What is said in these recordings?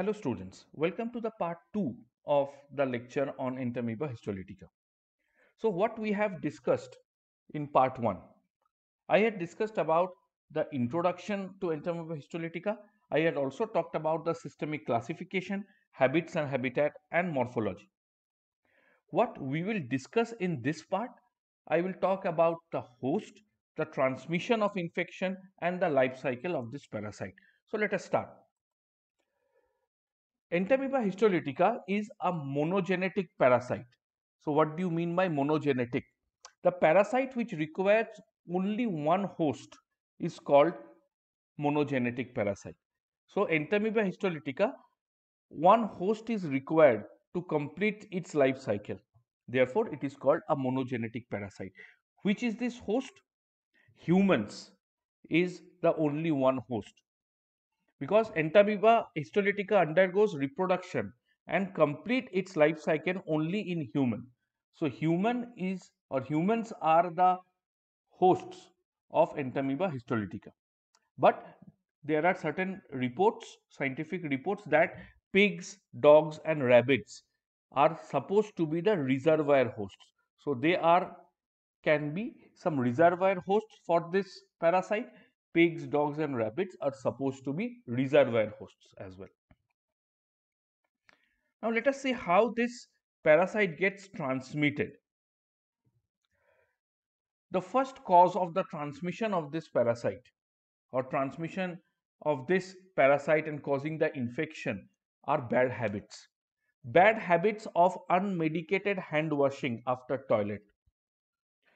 Hello students, welcome to the part 2 of the lecture on Intermoeba histolytica. So what we have discussed in part 1, I had discussed about the introduction to Intermoeba histolytica. I had also talked about the systemic classification, habits and habitat and morphology. What we will discuss in this part, I will talk about the host, the transmission of infection and the life cycle of this parasite. So let us start. Entamoeba histolytica is a monogenetic parasite. So what do you mean by monogenetic? The parasite which requires only one host is called monogenetic parasite. So Entamoeba histolytica, one host is required to complete its life cycle. Therefore, it is called a monogenetic parasite. Which is this host? Humans is the only one host because Entamoeba histolytica undergoes reproduction and complete its life cycle only in human. So human is or humans are the hosts of Entamoeba histolytica. But there are certain reports, scientific reports that pigs, dogs and rabbits are supposed to be the reservoir hosts. So they are can be some reservoir hosts for this parasite pigs, dogs and rabbits are supposed to be reservoir hosts as well. Now let us see how this parasite gets transmitted. The first cause of the transmission of this parasite or transmission of this parasite and causing the infection are bad habits. Bad habits of unmedicated hand washing after toilet.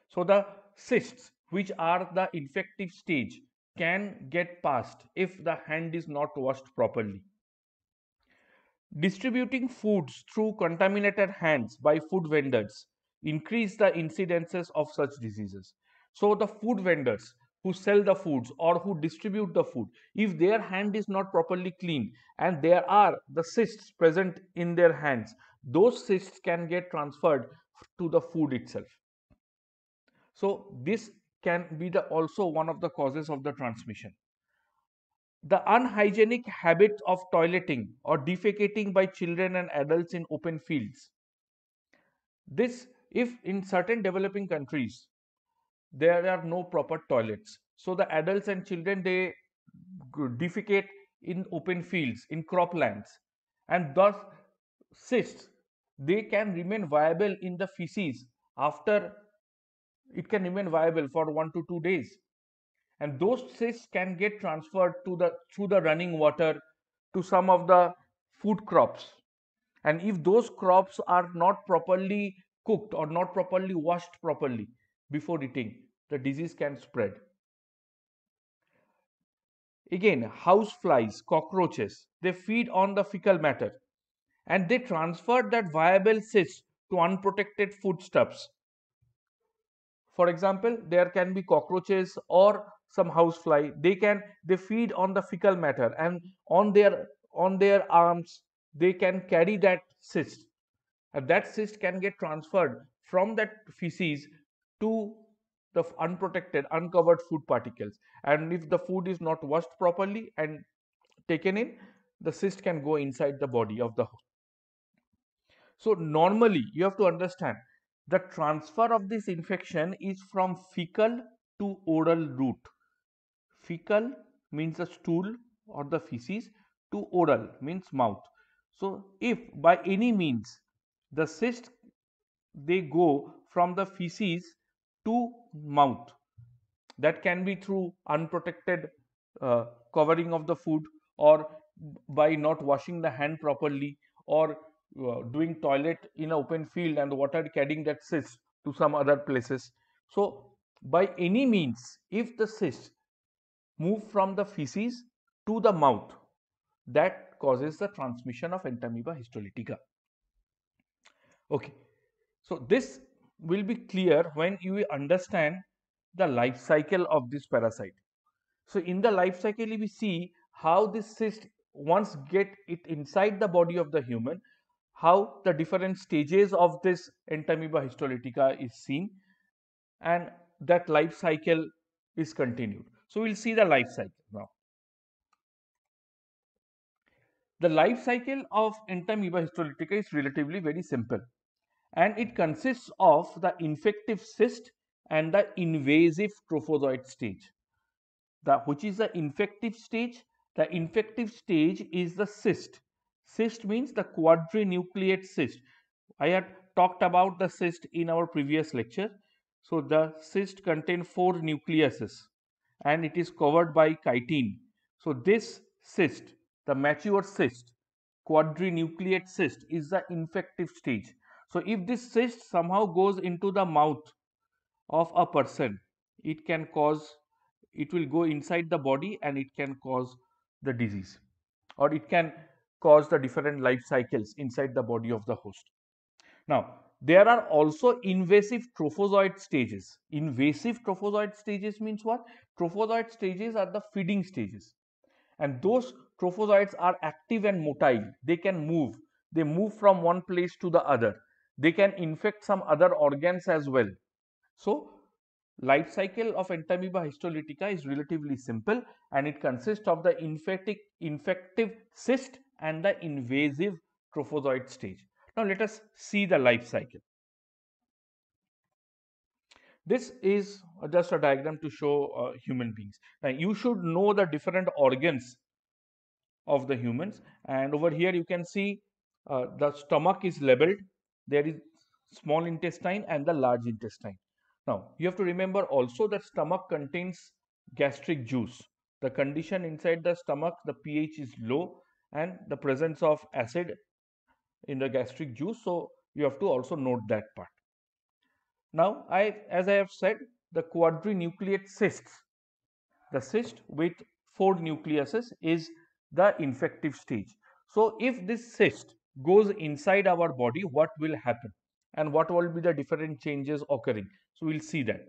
So the cysts which are the infective stage can get passed if the hand is not washed properly. Distributing foods through contaminated hands by food vendors increase the incidences of such diseases. So the food vendors who sell the foods or who distribute the food, if their hand is not properly clean and there are the cysts present in their hands, those cysts can get transferred to the food itself. So this can be the also one of the causes of the transmission. The unhygienic habit of toileting or defecating by children and adults in open fields. This if in certain developing countries there are no proper toilets. So the adults and children they defecate in open fields, in croplands and thus cysts they can remain viable in the feces after it can remain viable for one to two days and those cysts can get transferred to the through the running water to some of the food crops and if those crops are not properly cooked or not properly washed properly before eating the disease can spread again house flies cockroaches they feed on the fecal matter and they transfer that viable cyst to unprotected foodstuffs for example, there can be cockroaches or some housefly. They can they feed on the fecal matter and on their on their arms they can carry that cyst. And that cyst can get transferred from that feces to the unprotected, uncovered food particles. And if the food is not washed properly and taken in, the cyst can go inside the body of the host. So normally you have to understand the transfer of this infection is from fecal to oral route. Fecal means the stool or the feces to oral means mouth. So, if by any means the cyst they go from the feces to mouth that can be through unprotected uh, covering of the food or by not washing the hand properly or uh, doing toilet in open field and water carrying that cyst to some other places. So by any means, if the cyst move from the feces to the mouth, that causes the transmission of entamoeba histolytica. Okay. So this will be clear when you understand the life cycle of this parasite. So in the life cycle, we see how this cyst once get it inside the body of the human, how the different stages of this entamoeba histolytica is seen and that life cycle is continued. So, we will see the life cycle now. The life cycle of entamoeba histolytica is relatively very simple and it consists of the infective cyst and the invasive trophozoite stage. The, which is the infective stage? The infective stage is the cyst Cyst means the quadrinucleate cyst. I had talked about the cyst in our previous lecture. So, the cyst contains four nucleuses and it is covered by chitin. So, this cyst, the mature cyst, quadrinucleate cyst is the infective stage. So, if this cyst somehow goes into the mouth of a person, it can cause, it will go inside the body and it can cause the disease or it can cause the different life cycles inside the body of the host. Now, there are also invasive trophozoite stages. Invasive trophozoite stages means what? Trophozoite stages are the feeding stages. And those trophozoites are active and motile. They can move. They move from one place to the other. They can infect some other organs as well. So, life cycle of entamoeba histolytica is relatively simple and it consists of the infective cyst and the invasive trophozoite stage. Now let us see the life cycle. This is just a diagram to show uh, human beings. Now you should know the different organs of the humans and over here you can see uh, the stomach is labeled. There is small intestine and the large intestine. Now you have to remember also that stomach contains gastric juice. The condition inside the stomach, the pH is low and the presence of acid in the gastric juice. So, you have to also note that part. Now, I as I have said the quadrinucleate cysts, the cyst with four nucleuses is the infective stage. So, if this cyst goes inside our body, what will happen and what will be the different changes occurring? So, we will see that.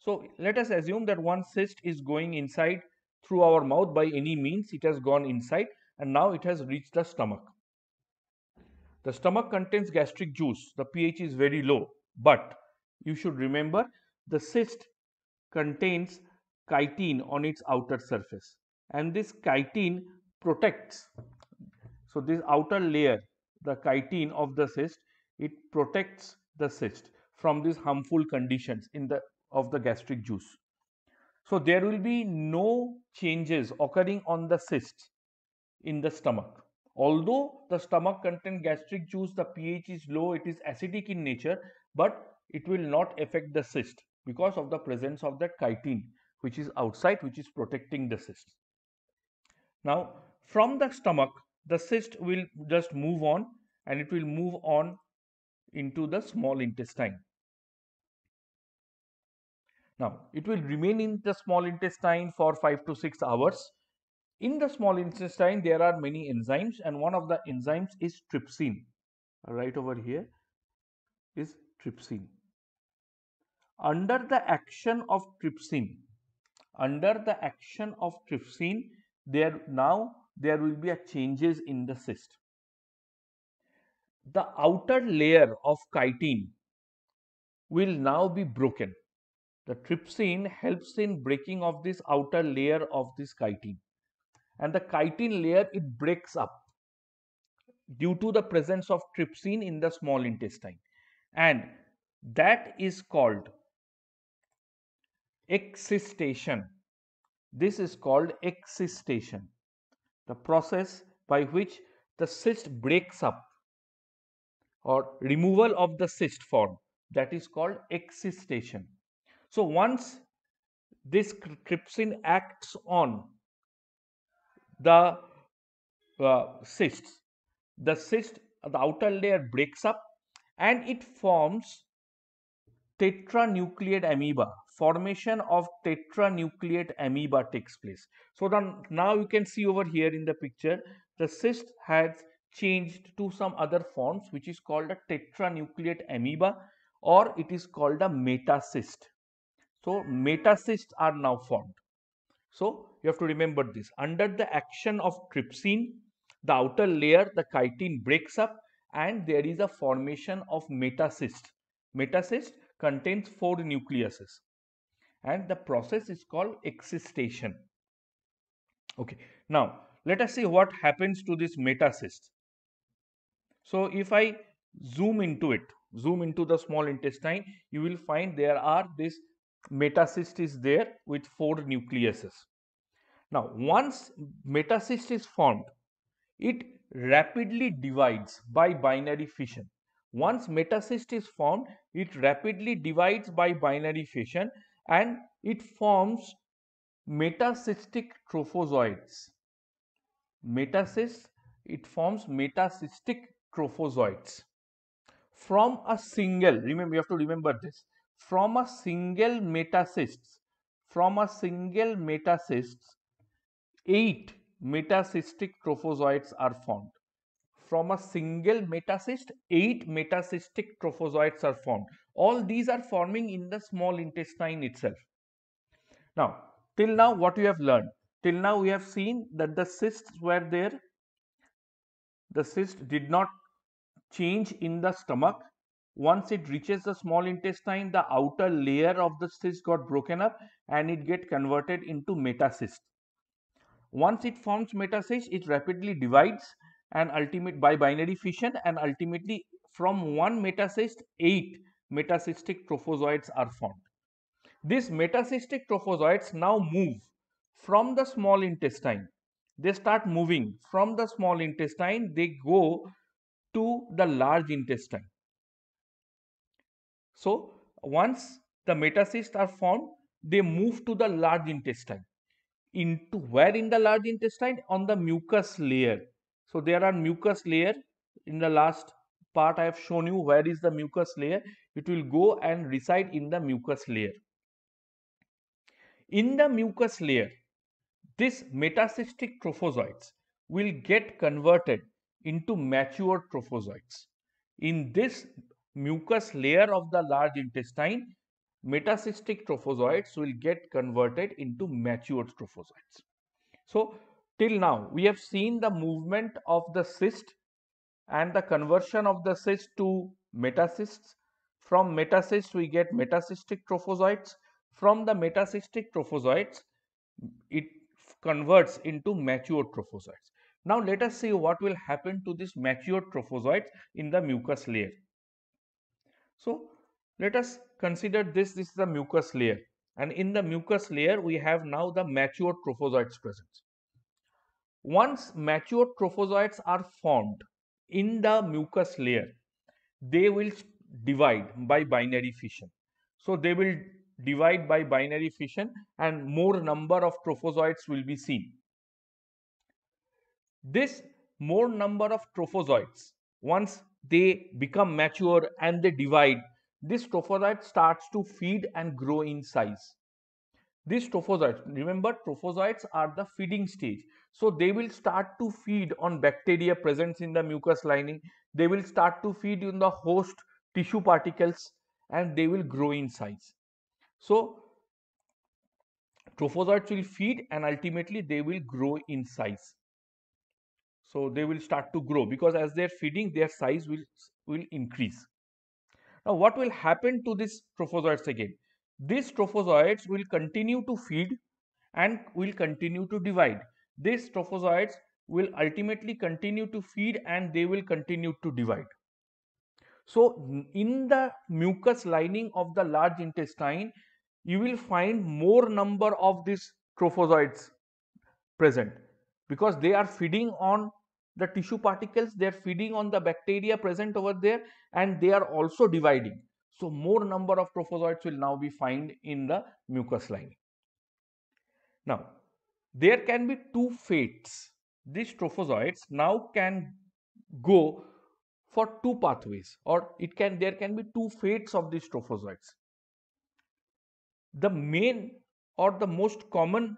So, let us assume that one cyst is going inside through our mouth by any means it has gone inside and now it has reached the stomach. The stomach contains gastric juice. The pH is very low, but you should remember the cyst contains chitin on its outer surface and this chitin protects. So, this outer layer the chitin of the cyst it protects the cyst from these harmful conditions in the of the gastric juice. So, there will be no changes occurring on the cyst in the stomach. Although the stomach contains gastric juice, the pH is low, it is acidic in nature, but it will not affect the cyst because of the presence of that chitin which is outside which is protecting the cyst. Now from the stomach the cyst will just move on and it will move on into the small intestine. Now it will remain in the small intestine for 5 to 6 hours in the small intestine, there are many enzymes and one of the enzymes is trypsin. Right over here is trypsin. Under the action of trypsin, under the action of trypsin, there now there will be a changes in the cyst. The outer layer of chitin will now be broken. The trypsin helps in breaking of this outer layer of this chitin and the chitin layer it breaks up due to the presence of trypsin in the small intestine and that is called excistation. This is called excistation, the process by which the cyst breaks up or removal of the cyst form that is called excistation. So, once this trypsin acts on the uh, cysts. The cyst, the outer layer breaks up and it forms tetranucleate amoeba. Formation of tetranucleate amoeba takes place. So then now you can see over here in the picture, the cyst has changed to some other forms which is called a tetranucleate amoeba or it is called a metacyst. So metacysts are now formed. So you have to remember this. Under the action of trypsin, the outer layer, the chitin breaks up and there is a formation of metacyst. Metacyst contains four nucleuses and the process is called excistation. Okay. Now, let us see what happens to this metacyst. So, if I zoom into it, zoom into the small intestine, you will find there are these metacyst is there with four nucleuses. Now, once metacyst is formed, it rapidly divides by binary fission. Once metacyst is formed, it rapidly divides by binary fission and it forms metacystic trophozoites. Metacyst, it forms metacystic trophozoites from a single, remember you have to remember this, from a single metacyst, from a single metacyst, 8 metacystic trophozoites are formed. From a single metacyst, 8 metacystic trophozoites are formed. All these are forming in the small intestine itself. Now, till now what you have learned? Till now we have seen that the cysts were there. The cyst did not change in the stomach once it reaches the small intestine the outer layer of the cyst got broken up and it get converted into metacyst once it forms metacyst it rapidly divides and ultimate by binary fission and ultimately from one metacyst eight metacystic trophozoites are formed these metacystic trophozoites now move from the small intestine they start moving from the small intestine they go to the large intestine so once the metacysts are formed, they move to the large intestine. Into where in the large intestine? On the mucus layer. So there are mucus layer. In the last part I have shown you where is the mucus layer. It will go and reside in the mucus layer. In the mucus layer, this metacystic trophozoites will get converted into mature trophozoites. In this mucus layer of the large intestine, metacystic trophozoites will get converted into matured trophozoites. So, till now we have seen the movement of the cyst and the conversion of the cyst to metacysts. From metacysts we get metacystic trophozoites. From the metacystic trophozoites it converts into matured trophozoites. Now let us see what will happen to these matured trophozoites in the mucus layer. So, let us consider this, this is the mucus layer and in the mucus layer we have now the mature trophozoites present. Once mature trophozoites are formed in the mucus layer, they will divide by binary fission. So, they will divide by binary fission and more number of trophozoites will be seen. This more number of trophozoites, once they become mature and they divide, this trophozoite starts to feed and grow in size. These trophozoites, remember trophozoites are the feeding stage. So they will start to feed on bacteria present in the mucous lining. They will start to feed in the host tissue particles and they will grow in size. So trophozoites will feed and ultimately they will grow in size. So, they will start to grow because as they are feeding their size will, will increase. Now, what will happen to these trophozoites again? These trophozoites will continue to feed and will continue to divide. These trophozoites will ultimately continue to feed and they will continue to divide. So, in the mucus lining of the large intestine, you will find more number of these trophozoites present because they are feeding on the tissue particles, they are feeding on the bacteria present over there and they are also dividing. So, more number of trophozoites will now be found in the mucus lining. Now, there can be two fates. These trophozoites now can go for two pathways or it can there can be two fates of these trophozoites. The main or the most common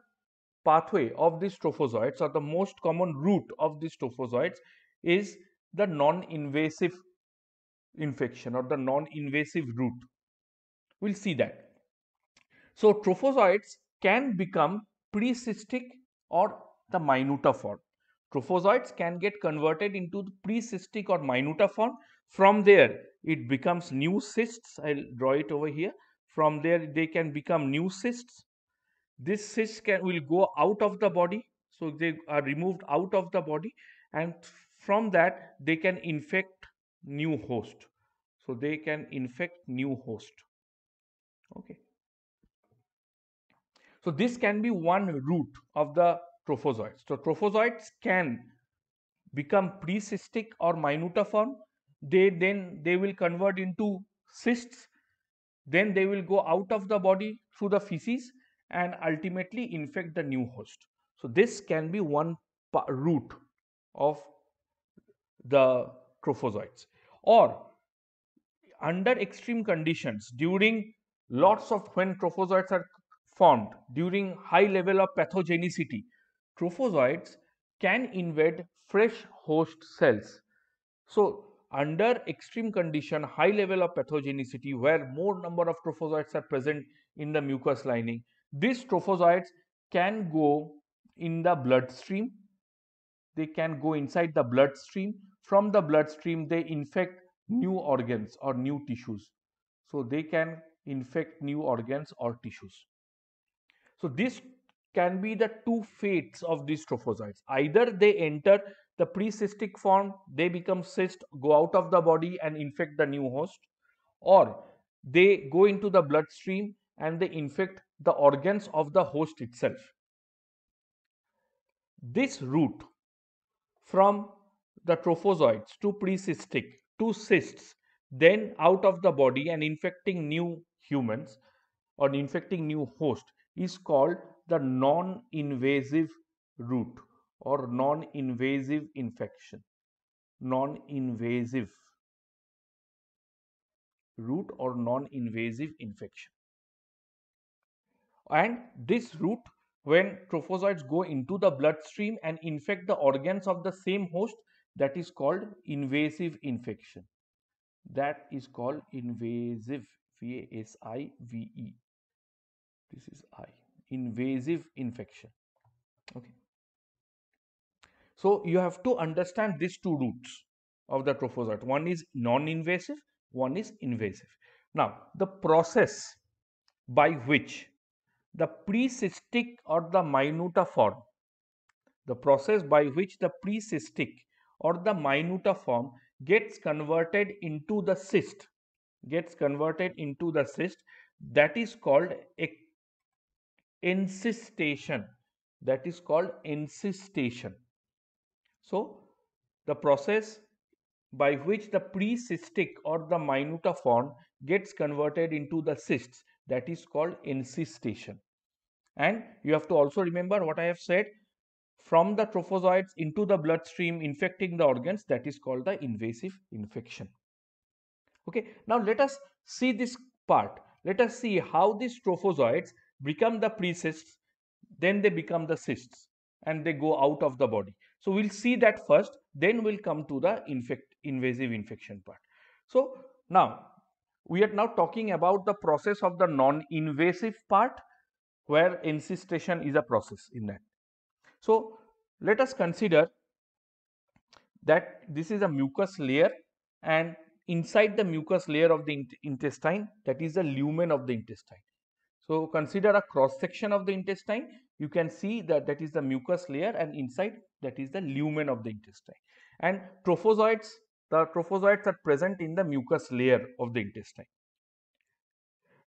pathway of these trophozoites or the most common route of these trophozoites is the non-invasive infection or the non-invasive route. We will see that. So, trophozoites can become precystic or the minuta form. Trophozoites can get converted into the precystic or minuta form. From there, it becomes new cysts. I will draw it over here. From there, they can become new cysts this cyst can will go out of the body so they are removed out of the body and from that they can infect new host so they can infect new host okay so this can be one root of the trophozoites so trophozoites can become precystic or form. they then they will convert into cysts then they will go out of the body through the feces and ultimately infect the new host. So this can be one root of the trophozoites or under extreme conditions during lots of when trophozoites are formed during high level of pathogenicity trophozoites can invade fresh host cells so under extreme condition high level of pathogenicity where more number of trophozoites are present in the mucous lining these trophozoites can go in the bloodstream. They can go inside the bloodstream. From the bloodstream, they infect new organs or new tissues. So, they can infect new organs or tissues. So, this can be the two fates of these trophozoites. Either they enter the precystic form, they become cyst, go out of the body and infect the new host, or they go into the bloodstream and they infect the organs of the host itself. This route from the trophozoites to precystic to cysts, then out of the body and infecting new humans or infecting new host is called the non-invasive route or non-invasive infection. Non-invasive route or non-invasive infection and this route when trophozoites go into the bloodstream and infect the organs of the same host that is called invasive infection. That is called invasive V-A-S-I-V-E. This is I. Invasive infection. Okay. So, you have to understand these two routes of the trophozoite. One is non-invasive, one is invasive. Now, the process by which the precystic or the minuta form. The process by which the precystic or the minuta form gets converted into the cyst, gets converted into the cyst that is called encystation, that is called encystation. So, the process by which the precystic or the minuta form gets converted into the cysts that is called NC station. And you have to also remember what I have said from the trophozoites into the bloodstream infecting the organs that is called the invasive infection. Okay, now let us see this part. Let us see how these trophozoites become the precysts, then they become the cysts and they go out of the body. So we'll see that first, then we'll come to the infect invasive infection part. So now we are now talking about the process of the non-invasive part where encystation is a process in that. So, let us consider that this is a mucus layer and inside the mucus layer of the intestine that is the lumen of the intestine. So, consider a cross section of the intestine you can see that that is the mucus layer and inside that is the lumen of the intestine and trophozoites the trophozoites are present in the mucus layer of the intestine.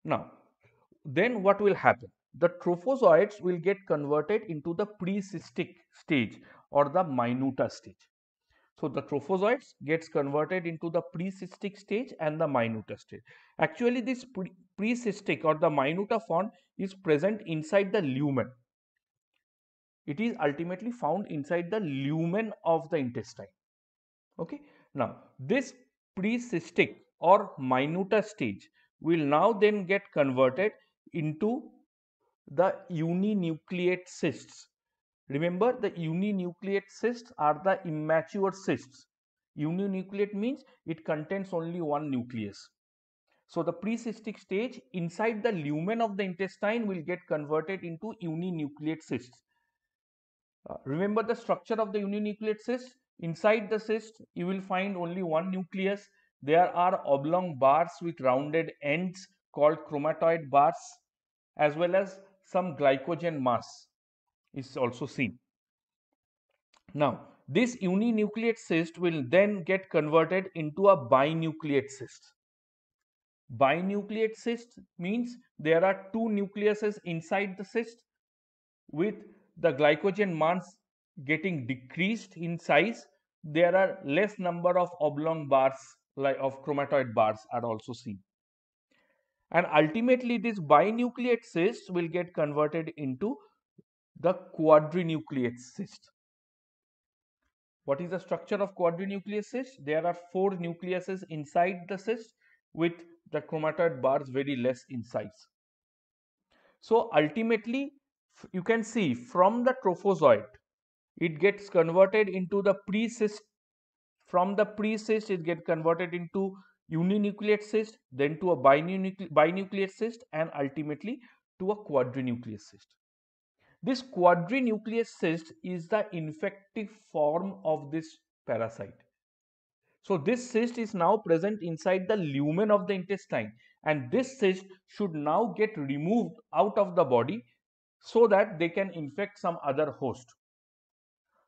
Now, then what will happen? The trophozoites will get converted into the precystic stage or the minuta stage. So, the trophozoites gets converted into the precystic stage and the minuta stage. Actually, this pre precystic or the minuta form is present inside the lumen. It is ultimately found inside the lumen of the intestine. Okay. Now, this precystic or minuta stage will now then get converted into the uninucleate cysts. Remember the uninucleate cysts are the immature cysts. Uninucleate means it contains only one nucleus. So the precystic stage inside the lumen of the intestine will get converted into uninucleate cysts. Uh, remember the structure of the uninucleate cyst? Inside the cyst, you will find only one nucleus. There are oblong bars with rounded ends called chromatoid bars as well as some glycogen mass is also seen. Now, this uninucleate cyst will then get converted into a binucleate cyst. Binucleate cyst means there are two nucleuses inside the cyst with the glycogen mass getting decreased in size there are less number of oblong bars like of chromatoid bars are also seen. And ultimately this binucleate cysts will get converted into the quadrinucleate cyst. What is the structure of quadrinucleate cyst? There are four nucleuses inside the cyst with the chromatoid bars very less in size. So ultimately you can see from the trophozoite it gets converted into the pre-cyst from the pre-cyst it gets converted into uninucleate cyst then to a binucle binucleate cyst and ultimately to a quadrinucleate cyst this quadrinucleate cyst is the infective form of this parasite so this cyst is now present inside the lumen of the intestine and this cyst should now get removed out of the body so that they can infect some other host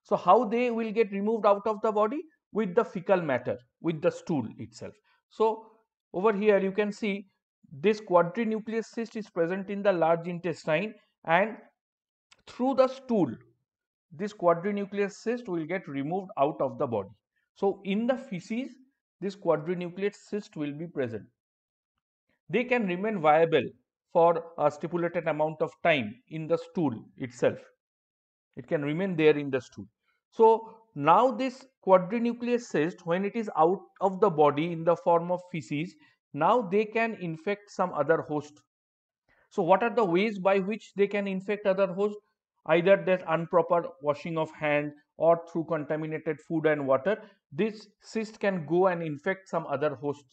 so how they will get removed out of the body? With the fecal matter, with the stool itself. So over here you can see this quadrinucleus cyst is present in the large intestine and through the stool this quadrinucleus cyst will get removed out of the body. So in the feces this quadrinucleus cyst will be present. They can remain viable for a stipulated amount of time in the stool itself. It can remain there in the stool. So now this quadrinucleate cyst when it is out of the body in the form of feces now they can infect some other host. So what are the ways by which they can infect other host? Either that improper washing of hand or through contaminated food and water this cyst can go and infect some other host.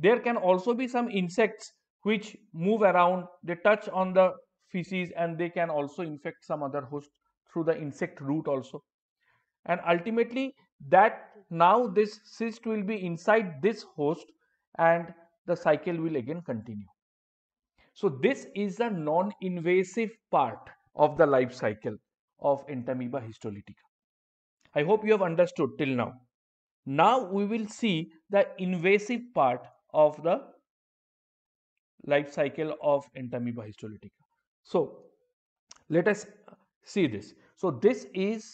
There can also be some insects which move around they touch on the feces and they can also infect some other host through the insect route also. And ultimately that now this cyst will be inside this host and the cycle will again continue. So this is the non-invasive part of the life cycle of Entamoeba histolytica. I hope you have understood till now. Now we will see the invasive part of the life cycle of Entamoeba histolytica. So, let us see this. So, this is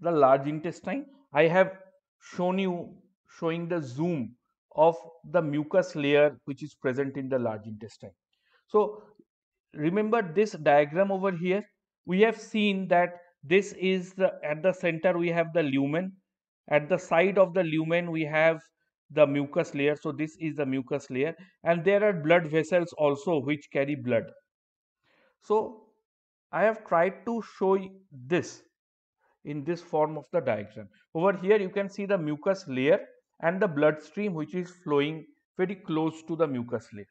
the large intestine. I have shown you showing the zoom of the mucus layer which is present in the large intestine. So, remember this diagram over here. We have seen that this is the at the center we have the lumen. At the side of the lumen we have the mucus layer. So, this is the mucus layer and there are blood vessels also which carry blood. So, I have tried to show this in this form of the diagram. Over here you can see the mucus layer and the blood stream which is flowing very close to the mucus layer.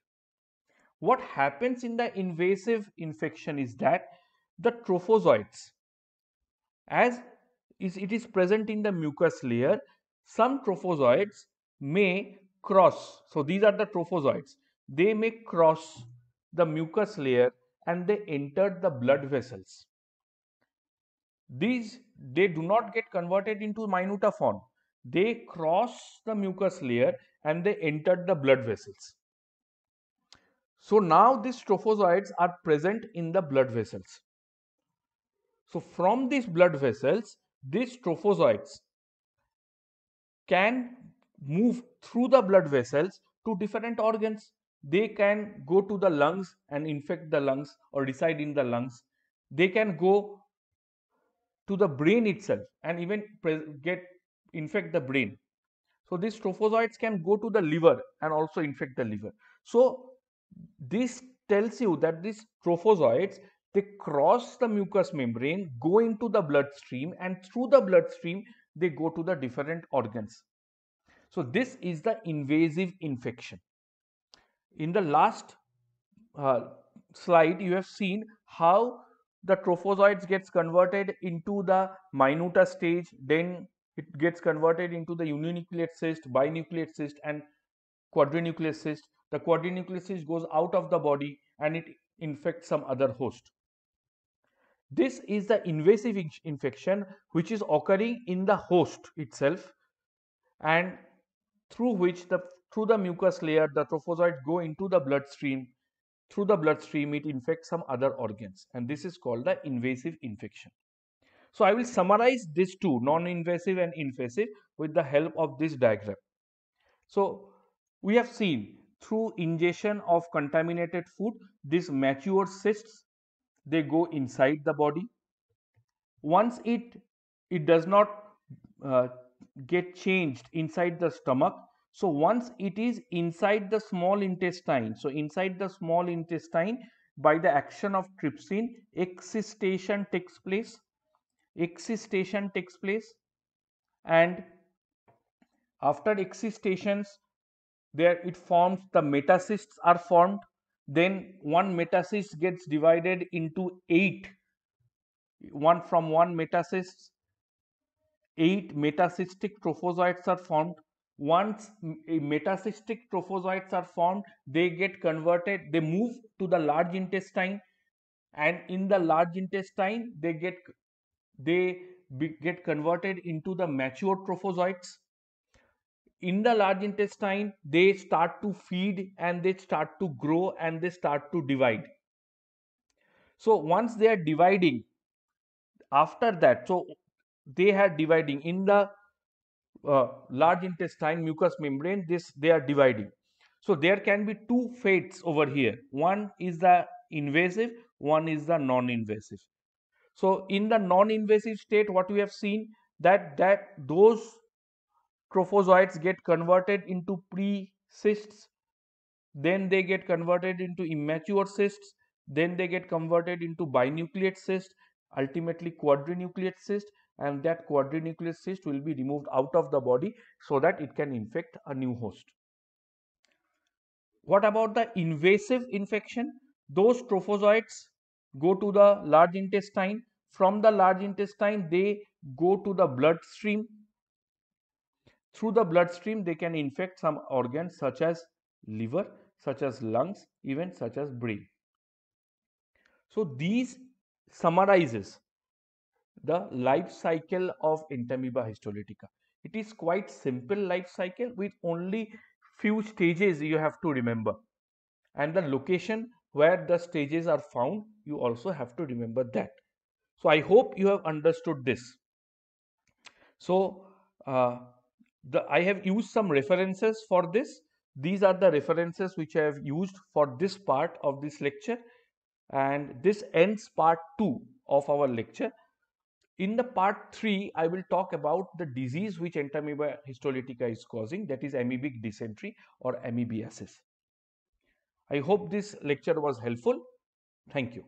What happens in the invasive infection is that the trophozoites as is it is present in the mucus layer some trophozoites may cross so these are the trophozoites they may cross the mucus layer and they entered the blood vessels. These, they do not get converted into minuta form. They cross the mucus layer and they entered the blood vessels. So now these trophozoites are present in the blood vessels. So from these blood vessels, these trophozoites can move through the blood vessels to different organs they can go to the lungs and infect the lungs or reside in the lungs. They can go to the brain itself and even get infect the brain. So these trophozoites can go to the liver and also infect the liver. So this tells you that these trophozoites they cross the mucous membrane, go into the bloodstream and through the bloodstream they go to the different organs. So this is the invasive infection. In the last uh, slide, you have seen how the trophozoites gets converted into the minuta stage, then it gets converted into the uninucleate cyst, binucleate cyst and quadrinucleate cyst. The quadrinucleate cyst goes out of the body and it infects some other host. This is the invasive in infection which is occurring in the host itself and through which the through the mucus layer, the trophozoite go into the bloodstream. Through the bloodstream, it infects some other organs and this is called the invasive infection. So I will summarize these two, non-invasive and invasive with the help of this diagram. So we have seen through ingestion of contaminated food, these mature cysts, they go inside the body. Once it, it does not uh, get changed inside the stomach, so once it is inside the small intestine, so inside the small intestine by the action of trypsin, excitation takes place, excitation takes place and after excitations there it forms the metacysts are formed then one metacyst gets divided into eight one from one metacyst eight metacystic trophozoites are formed once metacystic trophozoites are formed they get converted they move to the large intestine and in the large intestine they get they be, get converted into the mature trophozoites in the large intestine they start to feed and they start to grow and they start to divide so once they are dividing after that so they are dividing in the uh, large intestine mucous membrane this they are dividing so there can be two fates over here one is the invasive one is the non-invasive so in the non-invasive state what we have seen that that those trophozoites get converted into pre-cysts then they get converted into immature cysts then they get converted into binucleate cysts ultimately quadrinucleate cyst and that quadrinuclear cyst will be removed out of the body so that it can infect a new host. What about the invasive infection? Those trophozoites go to the large intestine. From the large intestine, they go to the bloodstream. Through the bloodstream, they can infect some organs such as liver, such as lungs, even such as brain. So, these summarizes the life cycle of entamoeba histolytica. It is quite simple life cycle with only few stages you have to remember and the location where the stages are found you also have to remember that. So I hope you have understood this. So uh, the, I have used some references for this. These are the references which I have used for this part of this lecture and this ends part 2 of our lecture. In the part 3, I will talk about the disease which Entamoeba histolytica is causing that is amoebic dysentery or amoebiasis. I hope this lecture was helpful. Thank you.